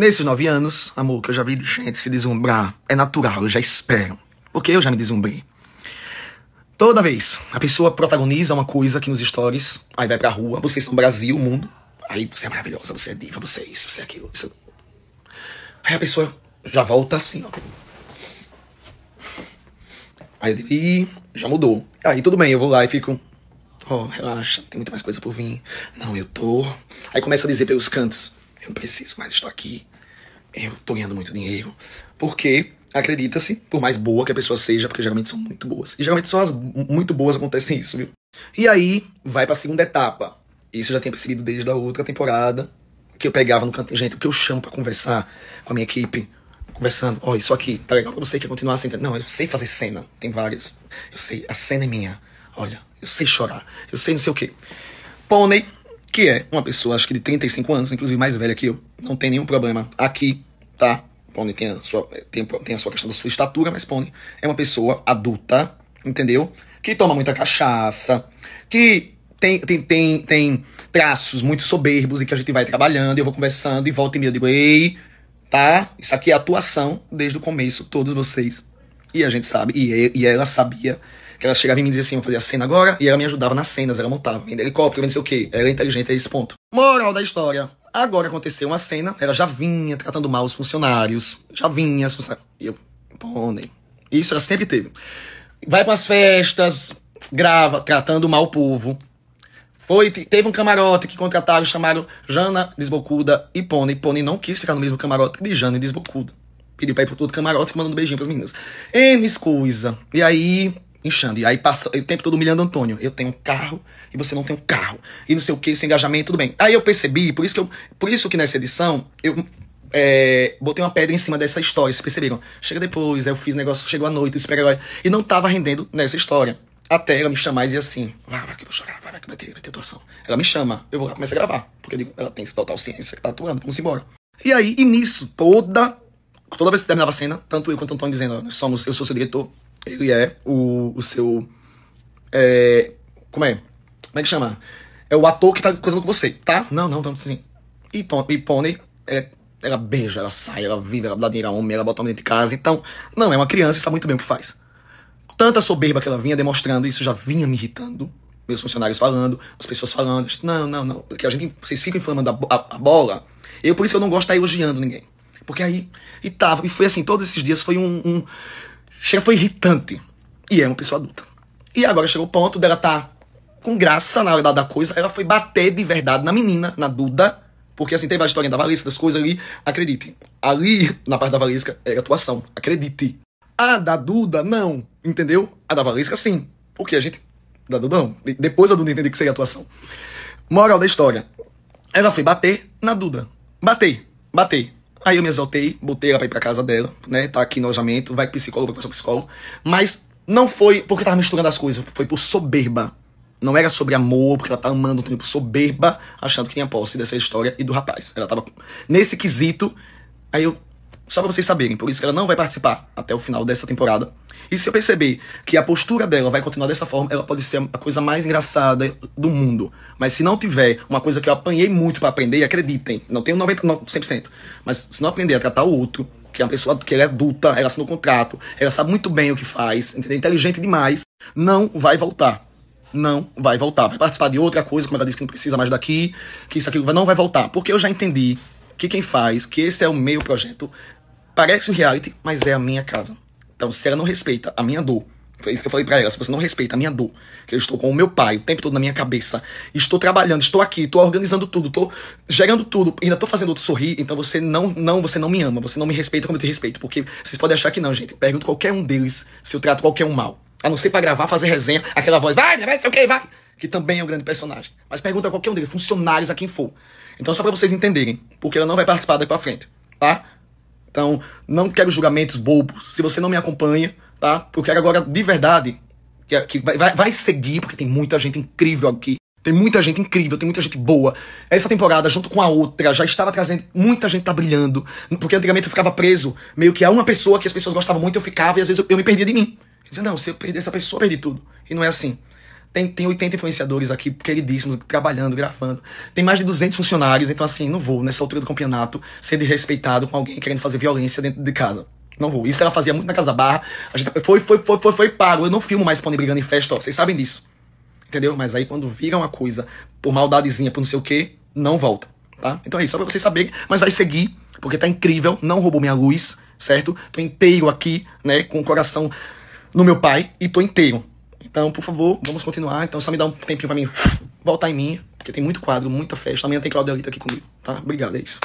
Nesses nove anos, amor, que eu já vi gente se deslumbrar, é natural, eu já espero. Porque eu já me deslumbrei. Toda vez a pessoa protagoniza uma coisa aqui nos stories, aí vai pra rua, vocês são Brasil, mundo. Aí você é maravilhosa, você é diva, você é isso, você é aquilo. Isso. É aí a pessoa já volta assim, ó. Aí eu digo, Ih, já mudou. Aí tudo bem, eu vou lá e fico. Ó, oh, relaxa, tem muita mais coisa por vir. Não, eu tô. Aí começa a dizer pelos cantos. Eu não preciso mais, estou aqui eu tô ganhando muito dinheiro. Porque acredita-se, por mais boa que a pessoa seja, porque geralmente são muito boas. E geralmente só as muito boas acontecem isso, viu? E aí vai pra segunda etapa. Isso eu já tinha percebido desde a outra temporada, que eu pegava no canto. Gente, o que eu chamo para conversar com a minha equipe? Conversando, ó, oh, isso aqui, tá legal pra você que continuar assim. Não, eu sei fazer cena, tem várias. Eu sei, a cena é minha. Olha, eu sei chorar, eu sei não sei o quê. Pony, que é uma pessoa, acho que de 35 anos, inclusive mais velha que eu, não tem nenhum problema aqui tá? Pony tem a sua, tem, tem a sua questão da sua estatura, mas Pony é uma pessoa adulta, entendeu? Que toma muita cachaça, que tem, tem, tem, tem traços muito soberbos e que a gente vai trabalhando, eu vou conversando e volta e meia eu digo, ei, tá? Isso aqui é atuação desde o começo, todos vocês. E a gente sabe, e, e ela sabia que ela chegava em mim e dizia assim, vou fazer a cena agora, e ela me ajudava nas cenas, ela montava, vinha helicóptero, não sei o quê. Ela é inteligente a é esse ponto. Moral da história. Agora aconteceu uma cena, ela já vinha tratando mal os funcionários, já vinha os funcionários. Eu, pônei. Isso ela sempre teve. Vai para as festas, grava, tratando mal o povo. Foi, teve um camarote que contrataram, chamaram Jana Desbocuda e Pony. Pony não quis ficar no mesmo camarote de Jana e Desbocuda. Pediu pra ir pro outro camarote mandando beijinho pras meninas. N coisa. E aí, em Xande. Aí passa o tempo todo humilhando Antônio. Eu tenho um carro e você não tem um carro. E não sei o que, esse engajamento, tudo bem. Aí eu percebi, por isso que, eu, por isso que nessa edição eu é, botei uma pedra em cima dessa história, vocês perceberam? Chega depois, aí eu fiz negócio, chegou à noite, espera agora. E não tava rendendo nessa história. Até ela me chamar e dizer assim: vai, vai que eu vou chorar, vai, vai que vai ter, vai ter atuação. Ela me chama, eu vou começar começo a gravar. Porque eu digo, ela tem total ciência que tá atuando, vamos embora. E aí, e nisso, toda. Toda vez que terminava a cena, tanto eu quanto o Antônio dizendo: somos, eu sou seu diretor, ele é o, o seu. É, como é? Como é que chama? É o ator que tá coisando com você, tá? Não, não, não, sim. E, Tom, e Pony, ela, ela beija, ela sai, ela vive, ela dá dinheiro a homem, ela bota homem dentro de casa. Então, não, é uma criança e sabe muito bem o que faz. Tanta soberba que ela vinha demonstrando, isso já vinha me irritando. Meus funcionários falando, as pessoas falando, não, não, não. Porque a gente, vocês ficam inflamando a, a, a bola. Eu, por isso, eu não gosto de estar elogiando ninguém. Porque aí, e tava, e foi assim, todos esses dias foi um, um Chega, foi irritante. E é uma pessoa adulta. E agora chegou o ponto dela tá com graça na hora da coisa. Ela foi bater de verdade na menina, na Duda. Porque assim, teve a história da Valesca, das coisas ali. Acredite. Ali, na parte da Valesca, era é atuação. Acredite. A da Duda, não. Entendeu? A da Valesca, sim. Porque a gente. Da Duda, não. Depois a Duda entendeu que seria atuação. Moral da história. Ela foi bater na Duda. Bater. Bater. Aí eu me exaltei, botei ela pra ir pra casa dela, né? Tá aqui no alojamento, vai psicólogo, vai pro psicólogo. Mas não foi porque tava misturando as coisas, foi por soberba. Não era sobre amor, porque ela tá amando o tempo soberba, achando que tinha posse dessa história e do rapaz. Ela tava nesse quesito. Aí eu só pra vocês saberem, por isso que ela não vai participar até o final dessa temporada. E se eu perceber que a postura dela vai continuar dessa forma, ela pode ser a coisa mais engraçada do mundo. Mas se não tiver uma coisa que eu apanhei muito para aprender, e acreditem, não tenho 90, não, 100%, mas se não aprender a tratar o outro, que é uma pessoa que ela é adulta, ela assinou o contrato, ela sabe muito bem o que faz, entendeu? inteligente demais, não vai voltar. Não vai voltar. Vai participar de outra coisa, como ela disse que não precisa mais daqui, que isso aqui não vai voltar. Porque eu já entendi que quem faz, que esse é o meu projeto, Parece um reality, mas é a minha casa. Então, se ela não respeita a minha dor, foi isso que eu falei para ela, se você não respeita a minha dor, que eu estou com o meu pai o tempo todo na minha cabeça, estou trabalhando, estou aqui, estou organizando tudo, estou gerando tudo, ainda estou fazendo outro sorrir, então você não, não, você não me ama, você não me respeita como eu te respeito, porque vocês podem achar que não, gente. Pergunto qualquer um deles se eu trato qualquer um mal. A não ser para gravar, fazer resenha, aquela voz, vai, vai, sei o que, vai, que também é um grande personagem. Mas pergunta a qualquer um deles, funcionários, a quem for. Então, só para vocês entenderem, porque ela não vai participar daqui pra frente, tá? Então, não quero julgamentos bobos. Se você não me acompanha, tá? Eu quero agora, de verdade, que, que vai, vai, seguir, porque tem muita gente incrível aqui. Tem muita gente incrível, tem muita gente boa. Essa temporada, junto com a outra, já estava trazendo. Muita gente tá brilhando. Porque antigamente eu ficava preso meio que a uma pessoa que as pessoas gostavam muito, eu ficava e às vezes eu, eu me perdia de mim. Dizendo, não, se eu perder essa pessoa, eu perdi tudo. E não é assim. Tem, tem 80 influenciadores aqui, queridíssimos, trabalhando, gravando. Tem mais de 200 funcionários, então assim, não vou, nessa altura do campeonato, ser desrespeitado com alguém querendo fazer violência dentro de casa. Não vou. Isso ela fazia muito na Casa da Barra. A gente foi, foi, foi, foi, foi pago. Eu não filmo mais Pony brigando em festa, ó. Vocês sabem disso. Entendeu? Mas aí quando vira uma coisa por maldadezinha, por não sei o quê, não volta. Tá? Então é isso, só pra vocês saberem. Mas vai seguir, porque tá incrível. Não roubou minha luz, certo? Tô inteiro aqui, né? Com o coração no meu pai e tô inteiro. Então, por favor, vamos continuar. Então, só me dá um tempinho pra mim voltar em mim, porque tem muito quadro, muita festa. Amanhã tem Claudio aqui comigo, tá? Obrigado, é isso.